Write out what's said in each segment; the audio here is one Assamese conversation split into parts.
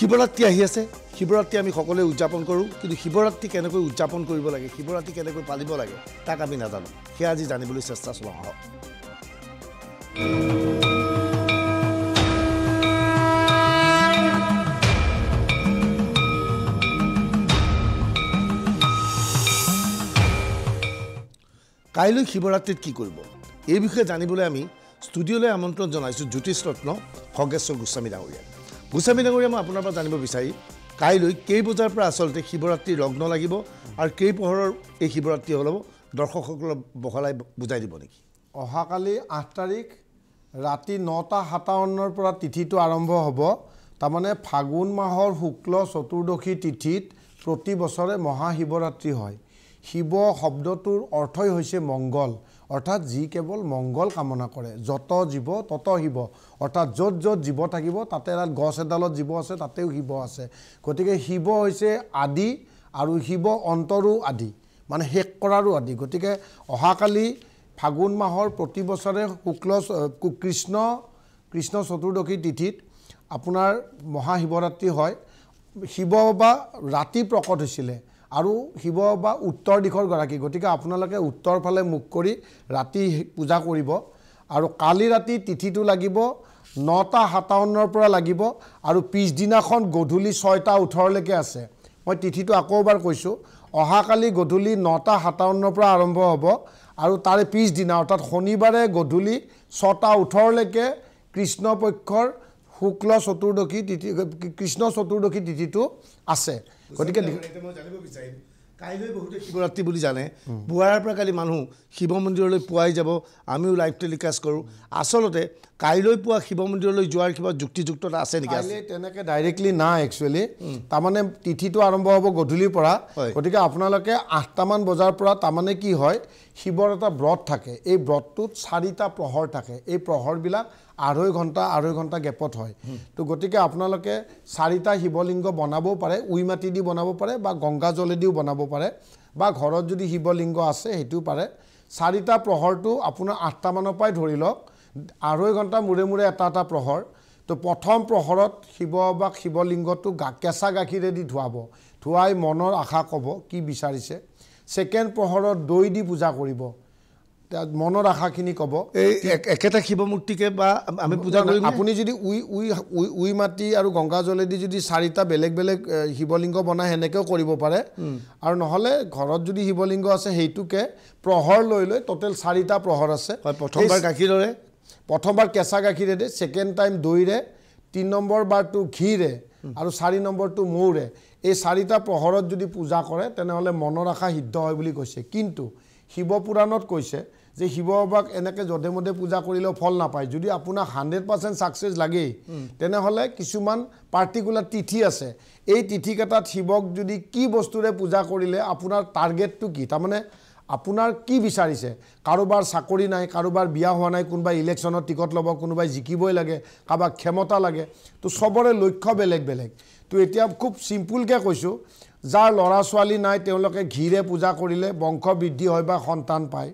শিৱৰাত্ৰি আহি আছে শিৱৰাত্ৰি আমি সকলোৱে উদযাপন কৰোঁ কিন্তু শিৱৰাত্ৰি কেনেকৈ উদযাপন কৰিব লাগে শিৱৰাত্ৰি কেনেকৈ পালিব লাগে তাক আমি নাজানো সেয়া আজি জানিবলৈ চেষ্টা চলাওঁ আহক কাইলৈ শিৱৰাত্ৰিত কি কৰিব এই বিষয়ে জানিবলৈ আমি ষ্টুডিঅ'লৈ আমন্ত্ৰণ জনাইছোঁ জ্যোতিষ ৰত্ন খগেশ্বৰ গোস্বামী ডাঙৰীয়াক গোস্বামী ডাঙৰীয়া মই আপোনাৰ পৰা জানিব বিচাৰি কাইলৈ কেই বজাৰ পৰা আচলতে শিৱৰাত্ৰি লগ্ন লাগিব আৰু কেই পোহৰৰ এই শিৱৰাত্ৰি হ'ল দৰ্শকসকলক বহলাই বুজাই দিব নেকি অহাকালি আঠ তাৰিখ ৰাতি নটা সাতাৱন্নৰ পৰা তিথিটো আৰম্ভ হ'ব তাৰমানে ফাগুন মাহৰ শুক্ল চতুৰ্দশী তিথিত প্ৰতি বছৰে মহাশিৱৰাত্ৰি হয় শিৱ শব্দটোৰ অৰ্থই হৈছে মংগল অৰ্থাৎ যি কেৱল মংগল কামনা কৰে যত জীৱ তত শিৱ অৰ্থাৎ য'ত য'ত জীৱ থাকিব তাতে এডাল গছ এডালত জীৱ আছে তাতেও শিৱ আছে গতিকে শিৱ হৈছে আদি আৰু শিৱ অন্তৰো আদি মানে শেষ কৰাৰো আদি গতিকে অহাকালি ফাগুন মাহৰ প্ৰতি বছৰে শুক্ল কৃষ্ণ কৃষ্ণ চতুৰ্দশী তিথিত আপোনাৰ মহাশিৱৰাত্ৰি হয় শিৱ বা ৰাতি প্ৰকট হৈছিলে আৰু শিৱ বা উত্তৰ দিশৰ গৰাকী গতিকে আপোনালোকে উত্তৰ ফালে মুখ কৰি ৰাতি পূজা কৰিব আৰু কালি ৰাতি তিথিটো লাগিব নটা সাতাৱন্নৰ পৰা লাগিব আৰু পিছদিনাখন গধূলি ছয়টা ওঠৰলৈকে আছে মই তিথিটো আকৌ এবাৰ কৈছোঁ অহাকালি গধূলি নটা সাতাৱন্নৰ পৰা আৰম্ভ হ'ব আৰু তাৰে পিছদিনা অৰ্থাৎ শনিবাৰে গধূলি ছটা ওঠৰলৈকে কৃষ্ণপক্ষৰ শুক্ল চতুৰ্দশী তিথি কৃষ্ণ চতুৰ্দশী তিথিটো আছে গতিকে শিৱৰাত্ৰি বুলি জানে বুঢ়াৰ পৰা কালি মানুহ শিৱ মন্দিৰলৈ পুৱাই যাব আমিও লাইভ টেলিকাষ্ট কৰোঁ আচলতে কাইলৈ পুৱা শিৱ মন্দিৰলৈ যোৱাৰ কিবা যুক্তিযুক্ততা আছে নেকি তেনেকৈ ডাইৰেক্টলি নাই একচুৱেলি তাৰমানে তিথিটো আৰম্ভ হ'ব গধূলিৰ পৰা গতিকে আপোনালোকে আঠটামান বজাৰ পৰা তাৰমানে কি হয় শিৱৰ এটা ব্ৰত থাকে এই ব্ৰতটোত চাৰিটা প্ৰহৰ থাকে এই প্ৰহৰবিলাক আঢ়ৈ ঘণ্টা আঢ়ৈ ঘণ্টা গেপত হয় তো গতিকে আপোনালোকে চাৰিটা শিৱলিংগ বনাবও পাৰে উই মাটি দি বনাব পাৰে বা গংগাজলেদিও বনাব পাৰে বা ঘৰত যদি শিৱলিংগ আছে সেইটোও পাৰে চাৰিটা প্ৰহৰটো আপোনাৰ আঠটামানৰ পৰাই ধৰি লওক আঢ়ৈ ঘণ্টা মূৰে মূৰে এটা এটা প্ৰহৰ তো প্ৰথম প্ৰহৰত শিৱ বা শিৱলিংগটো গা কেঁচা গাখীৰেদি ধুৱাব ধুৱাই মনৰ আশা ক'ব কি বিচাৰিছে ছেকেণ্ড প্ৰহৰত দৈ দি পূজা কৰিব মনৰ আশাখিনি ক'ব এই একেটা শিৱমূৰ্তিকে বা আমি পূজা কৰিম আপুনি যদি উই উই উই উই মাটি আৰু গংগা জলেদি যদি চাৰিটা বেলেগ বেলেগ শিৱলিংগ বনায় সেনেকৈও কৰিব পাৰে আৰু নহ'লে ঘৰত যদি শিৱলিংগ আছে সেইটোকে প্ৰহৰ লৈ লৈ ট'টেল চাৰিটা প্ৰহৰ আছে হয় প্ৰথমবাৰ গাখীৰৰে প্ৰথমবাৰ কেঁচা গাখীৰে ছেকেণ্ড টাইম দৈৰে তিনি নম্বৰ বাৰটো ঘিৰে আৰু চাৰি নম্বৰটো মৌৰে এই চাৰিটা প্ৰহৰত যদি পূজা কৰে তেনেহ'লে মনৰ আশা সিদ্ধ হয় বুলি কৈছে কিন্তু শিৱপুৰাণত কৈছে যে শিৱ বাবাক এনেকৈ যধে মধে পূজা কৰিলেও ফল নাপায় যদি আপোনাক হাণ্ড্ৰেড পাৰ্চেণ্ট ছাকচেছ লাগেই তেনেহ'লে কিছুমান পাৰ্টিকুলাৰ তিথি আছে এই তিথিকেইটাত শিৱক যদি কি বস্তুৰে পূজা কৰিলে আপোনাৰ টাৰ্গেটটো কি তাৰমানে আপোনাৰ কি বিচাৰিছে কাৰোবাৰ চাকৰি নাই কাৰোবাৰ বিয়া হোৱা নাই কোনোবাই ইলেকশ্যনত টিকট ল'ব কোনোবাই জিকিবই লাগে কাৰোবাক ক্ষমতা লাগে তো চবৰে লক্ষ্য বেলেগ বেলেগ তো এতিয়া খুব চিম্পুলকৈ কৈছোঁ যাৰ ল'ৰা ছোৱালী নাই তেওঁলোকে ঘিৰে পূজা কৰিলে বংশ বৃদ্ধি হয় বা সন্তান পায়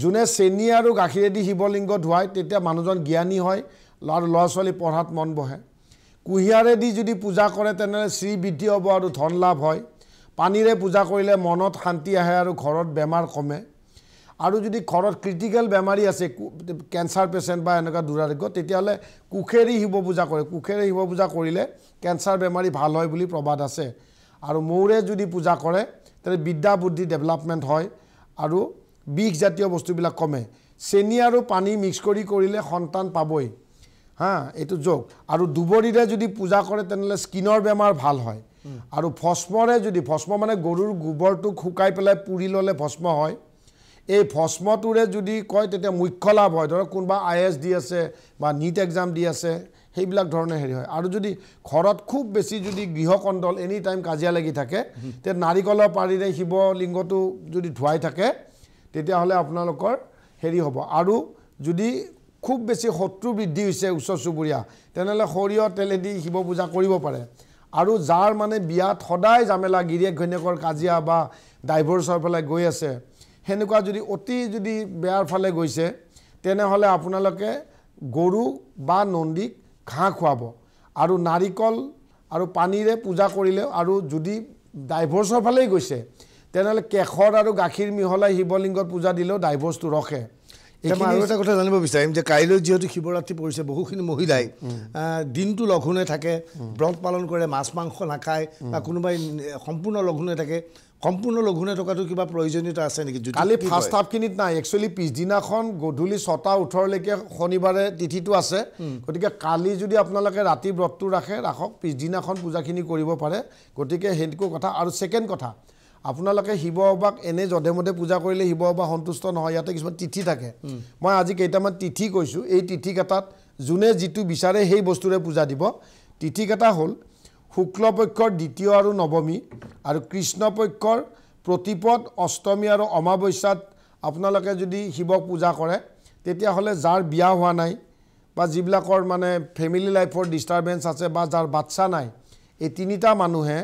যোনে চেনী আৰু গাখীৰেদি শিৱলিংগ ধুৱাই তেতিয়া মানুহজন জ্ঞানী হয় আৰু ল'ৰা ছোৱালী পঢ়াত মন বহে কুঁহিয়াৰেদি যদি পূজা কৰে তেনেহ'লে শ্ৰী বৃদ্ধি হ'ব আৰু ধন লাভ হয় পানীৰে পূজা কৰিলে মনত শান্তি আহে আৰু ঘৰত বেমাৰ কমে আৰু যদি ঘৰত ক্ৰিটিকেল বেমাৰী আছে কেঞ্চাৰ পেচেণ্ট বা এনেকুৱা দুৰাৰোগ্য তেতিয়াহ'লে কুশেৰী শিৱ পূজা কৰে কুশেৰে শিৱ পূজা কৰিলে কেঞ্চাৰ বেমাৰী ভাল হয় বুলি প্ৰবাদ আছে আৰু মৌৰে যদি পূজা কৰে তেন্তে বিদ্যা বুদ্ধি ডেভেলপমেণ্ট হয় আৰু বিষ জাতীয় বস্তুবিলাক কমে চেনি আৰু পানী মিক্স কৰি কৰিলে সন্তান পাবই হা এইটো যোগ আৰু দুবৰিৰে যদি পূজা কৰে তেনেহ'লে স্কিনৰ বেমাৰ ভাল হয় আৰু ভস্মৰে যদি ভস্ম মানে গৰুৰ গোবৰটোক শুকাই পেলাই পুৰি ল'লে ভস্ম হয় এই ভস্মটোৰে যদি কয় তেতিয়া মুখ্য লাভ হয় ধৰক কোনোবা আই এছ দি আছে বা নীট এক্সাম দি আছে সেইবিলাক ধৰণে হেৰি হয় আৰু যদি ঘৰত খুব বেছি যদি গৃহকণ্ডল এনি টাইম কাজিয়া লাগি থাকে তেতিয়া নাৰিকলৰ পাৰিৰে শিৱলিংগটো যদি ধুৱাই থাকে তেতিয়াহ'লে আপোনালোকৰ হেৰি হ'ব আৰু যদি খুব বেছি শত্ৰু বৃদ্ধি হৈছে ওচৰ চুবুৰীয়া তেনেহ'লে সৰিয়হ তেলেদি শিৱ পূজা কৰিব পাৰে আৰু যাৰ মানে বিয়াত সদায় জামেলা গিৰিয়েক ঘৈণীয়েকৰ কাজিয়া বা ডাইভৰ্চৰ ফালে গৈ আছে সেনেকুৱা যদি অতি যদি বেয়াৰ ফালে গৈছে তেনেহ'লে আপোনালোকে গৰু বা নন্দীক ঘাঁহ খুৱাব আৰু নাৰিকল আৰু পানীৰে পূজা কৰিলে আৰু যদি ডাইভৰ্চৰ ফালেই গৈছে তেনেহ'লে কেশৰ আৰু গাখীৰ মিহলাই শিৱলিংগত পূজা দিলেও ডাইভৰ্চটো ৰখে এতিয়া আৰু এটা কথা জানিব বিচাৰিম যে কাইলৈ যিহেতু শিৱৰাত্ৰি পৰিছে বহুখিনি মহিলাই দিনটো লঘোণে থাকে ব্ৰত পালন কৰে মাছ মাংস নাখায় বা কোনোবাই সম্পূৰ্ণ লঘোণে থাকে সম্পূৰ্ণ লঘোণে থকাটো কিবা প্ৰয়োজনীয়তা আছে নেকি কালি ফাৰ্ষ্ট হাফখিনিত নাই একচুৱেলি পিছদিনাখন গধূলি ছটা ওঠৰলৈকে শনিবাৰে তিথিটো আছে গতিকে কালি যদি আপোনালোকে ৰাতি ব্ৰতটো ৰাখে ৰাখক পিছদিনাখন পূজাখিনি কৰিব পাৰে গতিকে সেইটো কথা আৰু ছেকেণ্ড কথা আপোনালোকে শিৱ বাবাক এনেই যধে মধে পূজা কৰিলে শিৱ বাবা সন্তুষ্ট নহয় ইয়াতে কিছুমান তিথি থাকে মই আজি কেইটামান তিথি কৈছোঁ এই তিথিকেইটাত যোনে যিটো বিচাৰে সেই বস্তুৰে পূজা দিব তিথিকেইটা হ'ল শুক্ল পক্ষৰ দ্বিতীয় আৰু নৱমী আৰু কৃষ্ণপক্ষৰ প্ৰতিপদ অষ্টমী আৰু অমাৱস্যাত আপোনালোকে যদি শিৱক পূজা কৰে তেতিয়াহ'লে যাৰ বিয়া হোৱা নাই বা যিবিলাকৰ মানে ফেমিলি লাইফৰ ডিষ্টাৰ্বেঞ্চ আছে বা যাৰ বাচ্ছা নাই এই তিনিটা মানুহে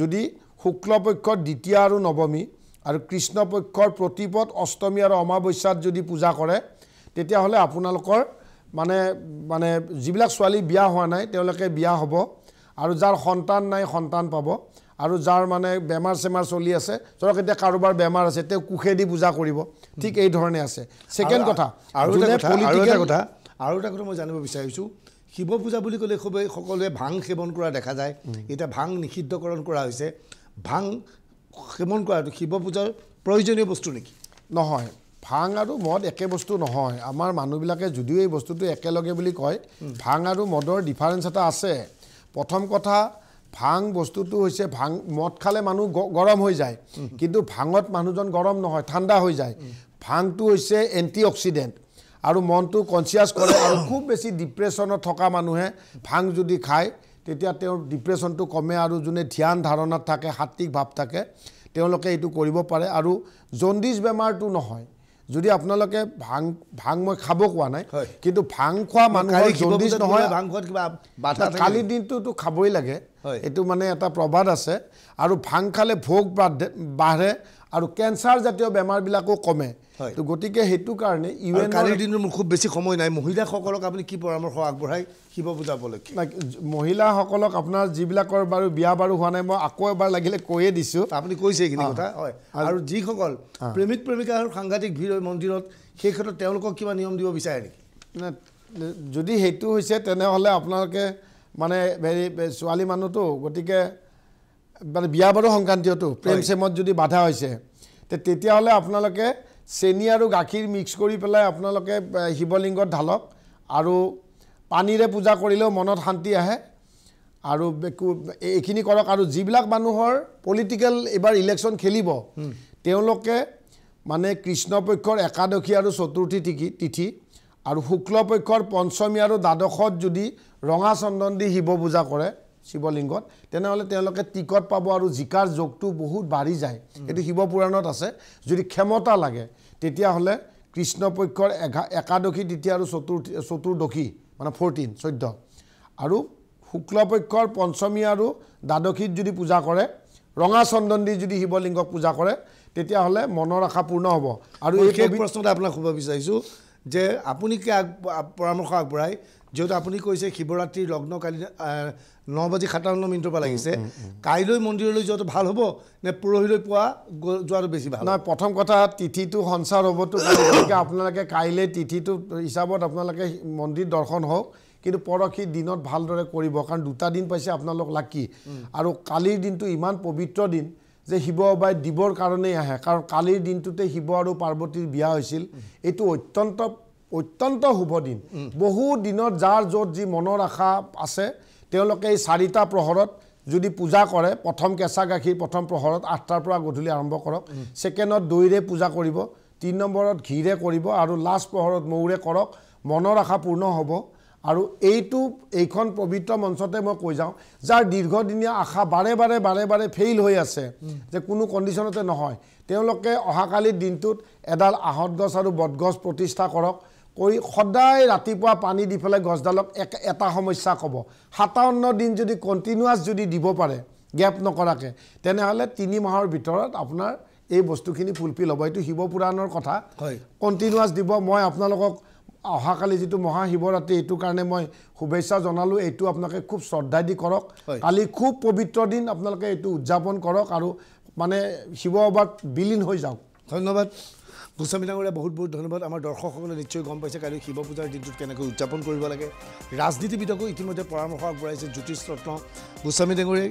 যদি শুক্লপক্ষৰ দ্বিতীয়া আৰু নৱমী আৰু কৃষ্ণ পক্ষৰ প্ৰতিপদ অষ্টমী আৰু অমাৱস্যাত যদি পূজা কৰে তেতিয়াহ'লে আপোনালোকৰ মানে মানে যিবিলাক ছোৱালী বিয়া হোৱা নাই তেওঁলোকে বিয়া হ'ব আৰু যাৰ সন্তান নাই সন্তান পাব আৰু যাৰ মানে বেমাৰ চেমাৰ চলি আছে ধৰক এতিয়া কাৰোবাৰ বেমাৰ আছে তেওঁ কুশেদি পূজা কৰিব ঠিক এইধৰণে আছে ছেকেণ্ড কথা আৰু এটা কথা আৰু এটা কথা মই জানিব বিচাৰিছোঁ শিৱ পূজা বুলি ক'লে খুবেই সকলোৱে ভাং সেৱন কৰা দেখা যায় এতিয়া ভাং নিষিদ্ধকৰণ কৰা হৈছে ভাং সেৱন কৰাটো শিৱ পূজাৰ প্ৰয়োজনীয় বস্তু নেকি নহয় ভাং আৰু মদ একে বস্তু নহয় আমাৰ মানুহবিলাকে যদিও এই বস্তুটো একেলগে বুলি কয় ভাং আৰু মদৰ ডিফাৰেঞ্চ এটা আছে প্ৰথম কথা ভাং বস্তুটো হৈছে ভাং মদ খালে মানুহ গৰম হৈ যায় কিন্তু ভাঙত মানুহজন গৰম নহয় ঠাণ্ডা হৈ যায় ভাংটো হৈছে এণ্টি অক্সিডেণ্ট আৰু মনটো কনচিয়াছ কৰে আৰু খুব বেছি ডিপ্ৰেশ্যনত থকা মানুহে ভাং যদি খায় তেতিয়া তেওঁৰ ডিপ্ৰেশ্যনটো কমে আৰু যোনে ধ্যান ধাৰণাত থাকে সাত্বিক ভাৱ থাকে তেওঁলোকে এইটো কৰিব পাৰে আৰু জণ্ডিছ বেমাৰটো নহয় যদি আপোনালোকে ভাং ভাং মই খাব কোৱা নাই কিন্তু ভাং খোৱা মানুহৰ জণ্ডিছ নহয় ভাং খোৱাত কিবা কালিৰ দিনটোতো খাবই লাগে এইটো মানে এটা প্ৰবাদ আছে আৰু ভাং খালে ভোগ বাঢ়ে আৰু কেঞ্চাৰজাতীয় বেমাৰবিলাকো কমে তো গতিকে সেইটো কাৰণে ইউ এন কালিৰ দিনত মোৰ খুব বেছি সময় নাই মহিলাসকলক আপুনি কি পৰামৰ্শ আগবঢ়াই শিৱ পূজা উপলক্ষে মহিলাসকলক আপোনাৰ যিবিলাকৰ বাৰু বিয়া বাৰু হোৱা নাই মই আকৌ এবাৰ লাগিলে কৈয়ে দিছোঁ আপুনি কৈছে এইখিনি কথা হয় আৰু যিসকল প্ৰেমিক প্ৰেমিকা আৰু সাংঘাতিক ভিৰ হয় মন্দিৰত সেই ক্ষেত্ৰত তেওঁলোকক কিবা নিয়ম দিব বিচাৰে নেকি যদি সেইটো হৈছে তেনেহ'লে আপোনালোকে মানে হেৰি ছোৱালী মানুহটো গতিকে মানে বিয়া বাৰু সংক্ৰান্তীয়টো প্ৰেম চেমত যদি বাধা হৈছে তেতিয়াহ'লে আপোনালোকে চেনি আৰু গাখীৰ মিক্স কৰি পেলাই আপোনালোকে শিৱলিংগত ঢালক আৰু পানীৰে পূজা কৰিলেও মনত শান্তি আহে আৰু এইখিনি কৰক আৰু যিবিলাক মানুহৰ পলিটিকেল এইবাৰ ইলেকশ্যন খেলিব তেওঁলোকে মানে কৃষ্ণপক্ষৰ একাদশী আৰু চতুৰ্থী তিথি তিথি আৰু শুক্ল পক্ষৰ পঞ্চমী আৰু দ্বাদশত যদি ৰঙা চন্দন দি শিৱ পূজা কৰে শিৱলিংগত তেনেহ'লে তেওঁলোকে টিকট পাব আৰু জিকাৰ যোগটো বহুত বাঢ়ি যায় এইটো শিৱপুৰাণত আছে যদি ক্ষমতা লাগে তেতিয়াহ'লে কৃষ্ণপক্ষৰ এঘা একাদশী দ্বিতীয় আৰু চতুৰ্থ চতুৰ্দশী মানে ফৰ্টিন চৈধ্য আৰু শুক্ল পক্ষৰ পঞ্চমী আৰু দ্বাদশীত যদি পূজা কৰে ৰঙা চন্দন দি যদি শিৱলিংগক পূজা কৰে তেতিয়াহ'লে মনৰ আশা পূৰ্ণ হ'ব আৰু এই প্ৰশ্নতে আপোনাক সুধিব বিচাৰিছোঁ যে আপুনি কি আগ পৰামৰ্শ আগবঢ়ায় যিহেতু আপুনি কৈছে শিৱৰাত্ৰিৰ কালি ন বাজি সাতাৱন্ন মিনিটৰ পৰা লাগিছে কাইলৈ মন্দিৰলৈ যোৱাটো ভাল হ'ব নে পৰহিলৈ পোৱা যোৱাটো বেছি ভাল নহয় প্ৰথম কথা তিথিটো সঞ্চাৰ হ'বতো গতিকে আপোনালোকে কাইলৈ তিথিটো হিচাপত আপোনালোকে মন্দিৰ দৰ্শন হওক কিন্তু পৰহি দিনত ভালদৰে কৰিব কাৰণ দুটা দিন পাইছে আপোনালোক লাকি আৰু কালিৰ দিনটো ইমান পবিত্ৰ দিন যে শিৱ বাই দিবৰ কাৰণেই আহে কাৰণ কালিৰ দিনটোতে শিৱ আৰু পাৰ্বতীৰ বিয়া হৈছিল এইটো অত্যন্ত অত্যন্ত শুভ দিন বহু দিনত যাৰ য'ত যি মনৰ আশা আছে তেওঁলোকে এই চাৰিটা প্ৰহৰত যদি পূজা কৰে প্ৰথম কেঁচা গাখীৰ প্ৰথম প্ৰহৰত আঠটাৰ পৰা গধূলি আৰম্ভ কৰক ছেকেণ্ডত দৈৰে পূজা কৰিব তিনি নম্বৰত ঘিৰে কৰিব আৰু লাষ্ট প্ৰহৰত মৌৰে কৰক মনৰ আশা পূৰ্ণ হ'ব আৰু এইটো এইখন পবিত্ৰ মঞ্চতে মই কৈ যাওঁ যাৰ দীৰ্ঘদিনীয়া আশা বাৰে বাৰে বাৰে বাৰে ফেইল হৈ আছে যে কোনো কণ্ডিশ্যনতে নহয় তেওঁলোকে অহাকালিৰ দিনটোত এডাল আহঁত গছ আৰু বদগছ প্ৰতিষ্ঠা কৰক কৰি সদায় ৰাতিপুৱা পানী দি পেলাই গছডালক এক এটা সমস্যা ক'ব সাতাৱন্ন দিন যদি কণ্টিনিউৱাছ যদি দিব পাৰে গেপ নকৰাকৈ তেনেহ'লে তিনি মাহৰ ভিতৰত আপোনাৰ এই বস্তুখিনি ফুলফিল হ'ব এইটো শিৱপুৰাণৰ কথা হয় কণ্টিনিউৱাছ দিব মই আপোনালোকক অহাকালি যিটো মহা শিৱৰাত্ৰি এইটো কাৰণে মই শুভেচ্ছা জনালোঁ এইটো আপোনালোকে খুব শ্ৰদ্ধা দি কৰক কালি খুব পবিত্ৰ দিন আপোনালোকে এইটো উদযাপন কৰক আৰু মানে শিৱ বিলীন হৈ যাওক ধন্যবাদ গোস্বামী ডাঙৰীয়া বহুত বহুত ধন্যবাদ আমাৰ দৰ্শকসকলে নিশ্চয় গম পাইছে কাইলৈ শিৱ পূজাৰ দিনটোত কেনেকৈ উদযাপন কৰিব লাগে ৰাজনীতিবিদকো ইতিমধ্যে পৰামৰ্শ আগবঢ়াইছে জ্যোতিষ ৰত্ন গোস্বামী ডাঙৰীয়াই